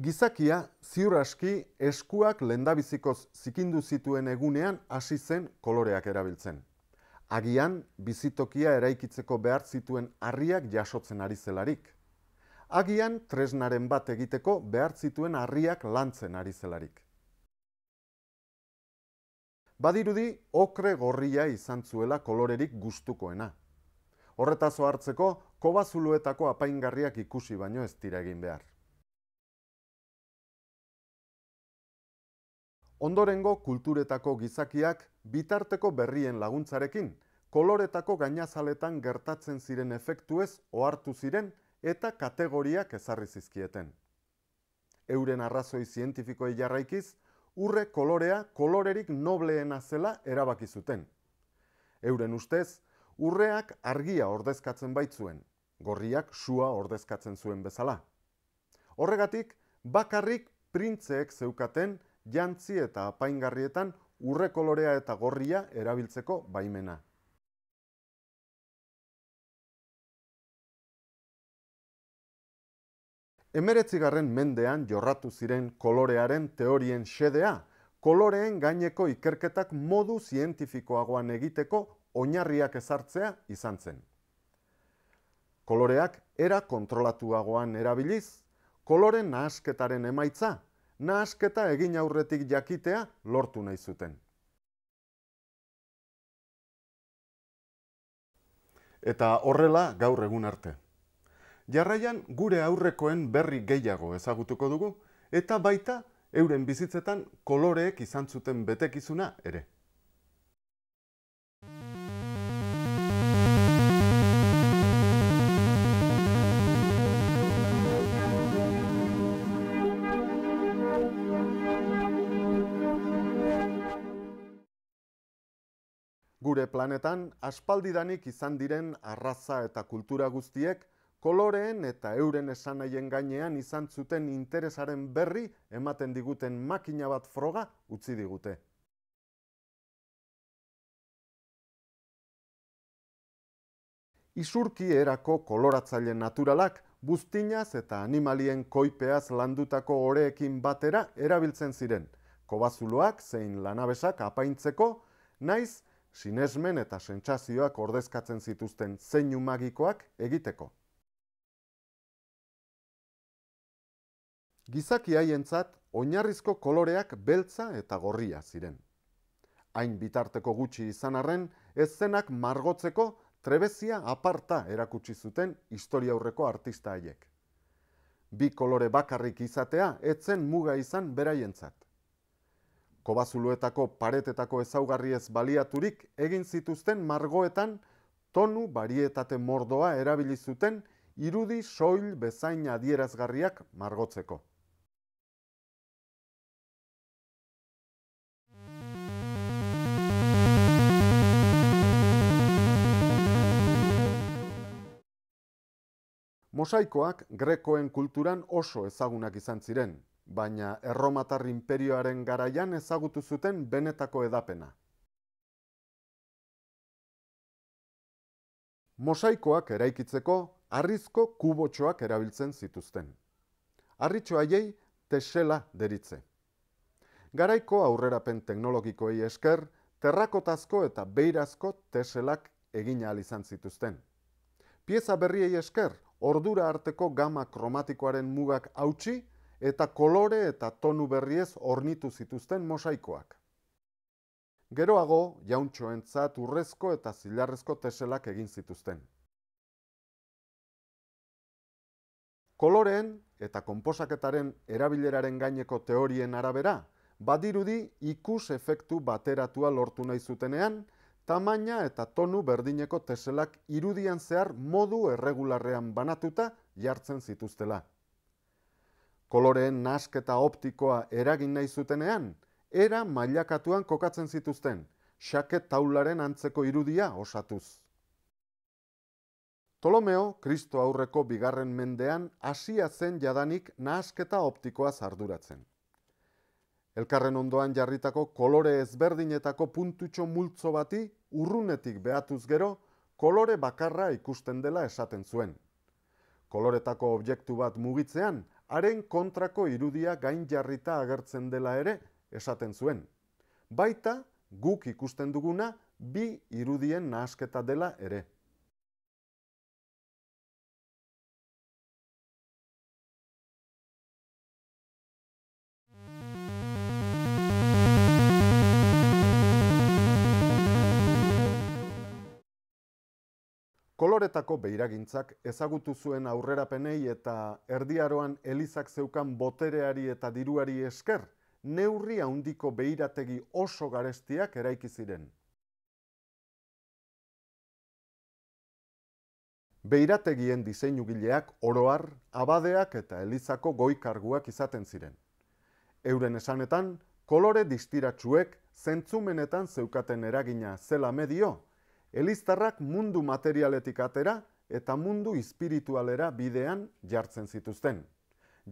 Gizakia, ziur aski, eskuak lendabizikoz zikindu zituen egunean hasi zen koloreak erabiltzen. Agian, bizitokia eraikitzeko behar zituen harriak jasotzen ari zelarik. Agian, tresnaren bat egiteko behar zituen harriak lantzen ari zelarik badirudi okre gorria izan zuela kolorerik gustukoena. Horretazo hartzeko, kobazuluetako apaingarriak ikusi baino ez dira egin behar. Ondorengo kulturetako gizakiak bitarteko berrien laguntzarekin, koloretako gainazaletan gertatzen ziren efektuez ohartu ziren eta kategoriak ezarri zizkieten. Euren arrazoi zientifikoei jarraikiz, urre kolorea kolorerik nobleena zela erabaki zuten. Euren ustez, urreak argia ordezkatzen baitzuen, gorriak sua ordezkatzen zuen bezala. Horregatik, bakarrik printzeek zeukaten jantzi eta apaingarrietan urre kolorea eta gorria erabiltzeko baimena. Emeretzigarren mendean jorratu ziren kolorearen teorien sedea, koloreen gaineko ikerketak modu zientifikoagoan egiteko oinarriak ezartzea izan zen. Koloreak era kontrolatuagoan erabiliz, kolore nahasketaren emaitza, nahasketa egin aurretik jakitea lortu nahi zuten. Eta horrela gaur egun arte. Jarraian gure aurrekoen berri gehiago ezagutuko dugu eta baita euren bizitzetan koloreek izan zuten betekizuna ere. Gure planetan, aspaldidanik izan diren arraza eta kultura guztiek koloreen eta euren esan aien gainean izan zuten interesaren berri ematen diguten makina bat froga utzi digute. Isurki erako koloratzaile naturalak, buztinaz eta animalien koipeaz landutako oreekin batera erabiltzen ziren. Kobazuloak, zein lanabesak apaintzeko, naiz, sinesmen eta sentsazioak ordezkatzen zituzten zeinu magikoak egiteko. gizaki haientzat oinarrizko koloreak beltza eta gorria ziren. Hain bitarteko gutxi izan arren, ezzenak margotzeko trebezia aparta erakutsi zuten historia aurreko artista haiek. Bi kolore bakarrik izatea etzen muga izan beraientzat. Kobazuluetako paretetako ezaugarri baliaturik egin zituzten margoetan tonu barietate mordoa erabili zuten irudi soil bezaina adierazgarriak margotzeko. Mosaikoak grekoen kulturan oso ezagunak izan ziren, baina erromatar imperioaren garaian ezagutu zuten benetako edapena. Mosaikoak eraikitzeko harrizko kubotxoak erabiltzen zituzten. Harritxo haiei tesela deritze. Garaiko aurrerapen teknologikoei esker, terrakotazko eta beirazko teselak egin ahal izan zituzten. Pieza berriei esker, ordura arteko gama kromatikoaren mugak hautsi eta kolore eta tonu berriez ornitu zituzten mosaikoak. Geroago, jauntxoentzat urrezko eta zilarrezko teselak egin zituzten. Koloreen eta konposaketaren erabileraren gaineko teorien arabera, badirudi ikus efektu bateratua lortu nahi zutenean, tamaina eta tonu berdineko teselak irudian zehar modu erregularrean banatuta jartzen zituztela. Koloreen nasketa optikoa eragin nahi zutenean, era mailakatuan kokatzen zituzten, xake taularen antzeko irudia osatuz. Tolomeo, Kristo aurreko bigarren mendean, hasia zen jadanik nahasketa optikoa zarduratzen. Elkarren ondoan jarritako kolore ezberdinetako puntutxo multzo bati urrunetik behatuz gero kolore bakarra ikusten dela esaten zuen. Koloretako objektu bat mugitzean, haren kontrako irudia gain jarrita agertzen dela ere esaten zuen. Baita, guk ikusten duguna, bi irudien nahasketa dela ere. koloretako beiragintzak ezagutu zuen aurrerapenei eta erdiaroan elizak zeukan botereari eta diruari esker, neurri handiko beirategi oso garestiak eraiki ziren. Beirategien diseinugileak oroar, abadeak eta elizako goikarguak izaten ziren. Euren esanetan, kolore distiratsuek zentzumenetan zeukaten eragina zela medio, Elistarrak mundu materialetik atera eta mundu espiritualera bidean jartzen zituzten.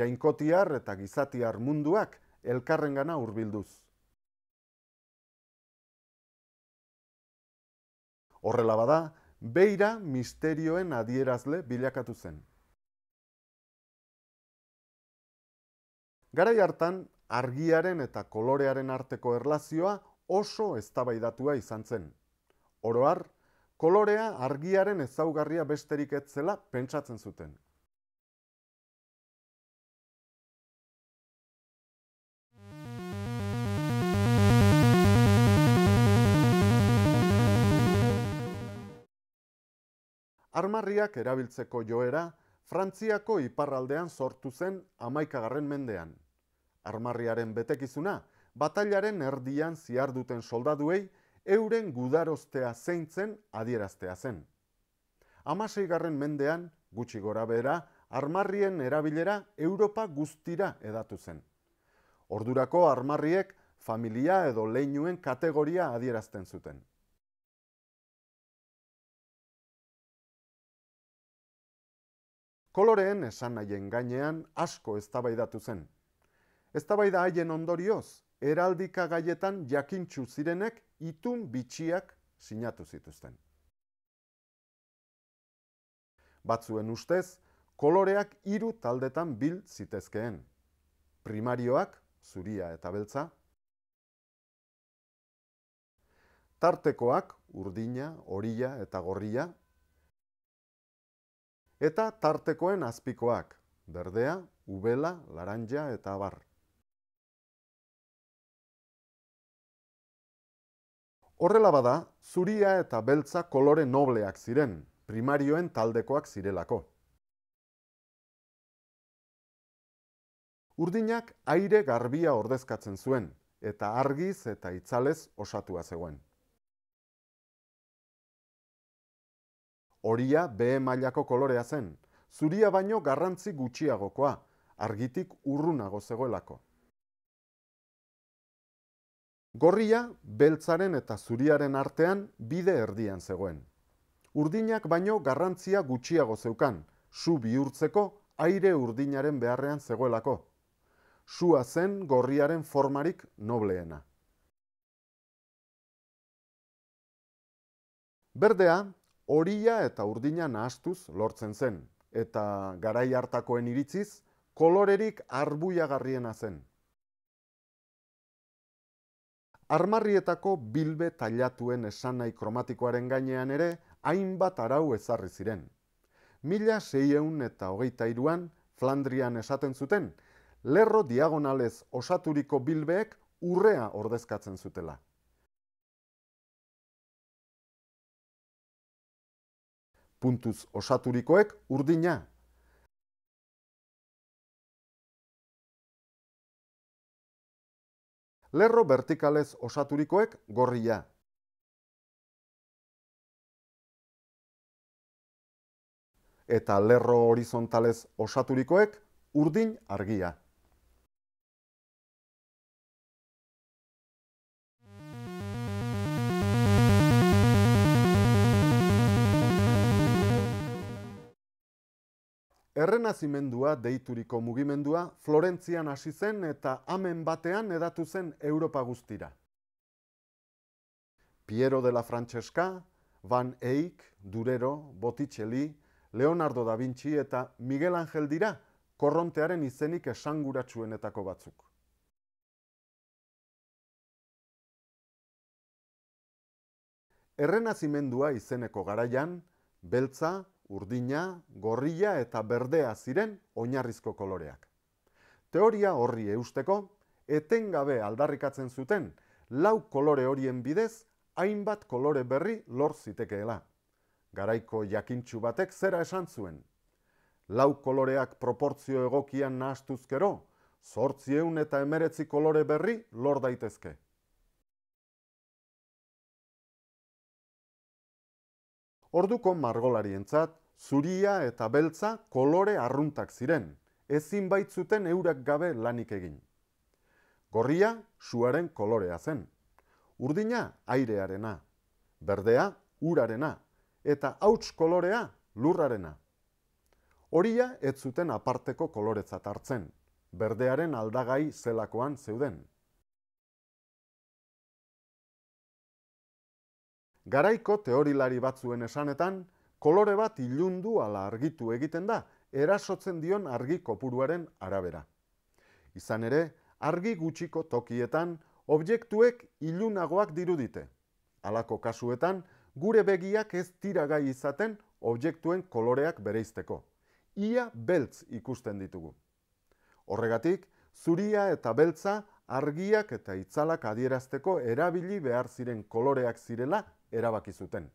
Jainkotiar eta gizatiar munduak elkarrengana hurbilduz. Horrela bada, beira misterioen adierazle bilakatu zen. Garai hartan argiaren eta kolorearen arteko erlazioa oso eztabaidatua izan zen. Oroar, kolorea argiaren ezaugarria besterik ez zela pentsatzen zuten. Armarriak erabiltzeko joera, Frantziako iparraldean sortu zen amaikagarren mendean. Armarriaren betekizuna, batailaren erdian ziarduten soldaduei, euren gudarostea zeintzen adieraztea zen. Hamasei mendean, gutxi gora bera, armarrien erabilera Europa guztira edatu zen. Ordurako armarriek familia edo leinuen kategoria adierazten zuten. Koloreen esan nahien gainean asko eztabaidatu zen. Eztabaida haien ondorioz, heraldika gaietan jakintxu zirenek itun bitxiak sinatu zituzten. Batzuen ustez, koloreak hiru taldetan bil zitezkeen. Primarioak, zuria eta beltza. Tartekoak, urdina, horia eta gorria. Eta tartekoen azpikoak, berdea, ubela, laranja eta abar. Horrela bada, zuria eta beltza kolore nobleak ziren, primarioen taldekoak zirelako. Urdinak aire garbia ordezkatzen zuen, eta argiz eta itzalez osatua zegoen. Horia be mailako kolorea zen, zuria baino garrantzi gutxiagokoa, argitik urrunago zegoelako. Gorria, beltzaren eta zuriaren artean bide erdian zegoen. Urdinak baino garrantzia gutxiago zeukan, su bihurtzeko aire urdinaren beharrean zegoelako. Sua zen gorriaren formarik nobleena. Berdea, horia eta urdina nahastuz lortzen zen, eta garai hartakoen iritziz, kolorerik arbuia zen armarrietako bilbe tailatuen esanai kromatikoaren gainean ere hainbat arau ezarri ziren. Mila seieun eta hogeita Flandrian esaten zuten, lerro diagonalez osaturiko bilbeek urrea ordezkatzen zutela. Puntuz osaturikoek urdina Lerro vertikalez osaturikoek gorria. Eta lerro horizontalez osaturikoek urdin argia. errenazimendua deituriko mugimendua Florentzian hasi zen eta amen batean edatu zen Europa guztira. Piero de la Francesca, Van Eyck, Durero, Botticelli, Leonardo da Vinci eta Miguel Angel dira korrontearen izenik esanguratsuenetako batzuk. Errenazimendua izeneko garaian, beltza, urdina, gorria eta berdea ziren oinarrizko koloreak. Teoria horri eusteko, etengabe aldarrikatzen zuten, lau kolore horien bidez, hainbat kolore berri lor zitekeela. Garaiko jakintxu batek zera esan zuen. Lau koloreak proportzio egokian nahastuzkero, sortzieun eta emeretzi kolore berri lor daitezke. Orduko margolarientzat, zuria eta beltza kolore arruntak ziren, ezin baitzuten eurak gabe lanik egin. Gorria, suaren kolorea zen. Urdina, airearena. Berdea, urarena. Eta hauts kolorea, lurrarena. Horia ez zuten aparteko koloretzat hartzen, berdearen aldagai zelakoan zeuden. Garaiko teorilari batzuen esanetan, kolore bat ilundu ala argitu egiten da, erasotzen dion argi kopuruaren arabera. Izan ere, argi gutxiko tokietan, objektuek ilunagoak dirudite. Halako kasuetan, gure begiak ez tiragai izaten objektuen koloreak bereizteko. Ia beltz ikusten ditugu. Horregatik, zuria eta beltza argiak eta itzalak adierazteko erabili behar ziren koloreak zirela erabaki zuten.